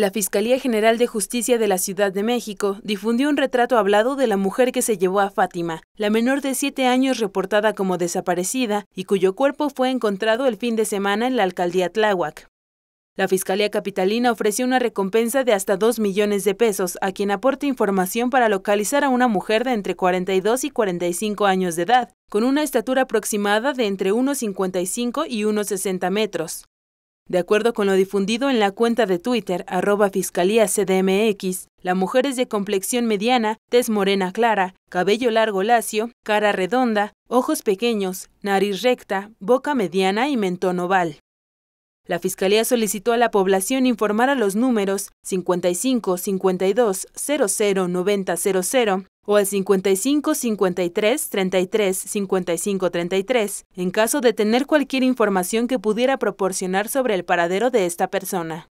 La Fiscalía General de Justicia de la Ciudad de México difundió un retrato hablado de la mujer que se llevó a Fátima, la menor de siete años reportada como desaparecida y cuyo cuerpo fue encontrado el fin de semana en la alcaldía Tláhuac. La Fiscalía Capitalina ofreció una recompensa de hasta 2 millones de pesos a quien aporte información para localizar a una mujer de entre 42 y 45 años de edad, con una estatura aproximada de entre 1,55 y 1,60 metros. De acuerdo con lo difundido en la cuenta de Twitter, arroba Fiscalía CDMX, la mujer es de complexión mediana, tez morena clara, cabello largo lacio, cara redonda, ojos pequeños, nariz recta, boca mediana y mentón oval. La Fiscalía solicitó a la población informar a los números 55 52 00 o al 55 53 33 55 33 en caso de tener cualquier información que pudiera proporcionar sobre el paradero de esta persona.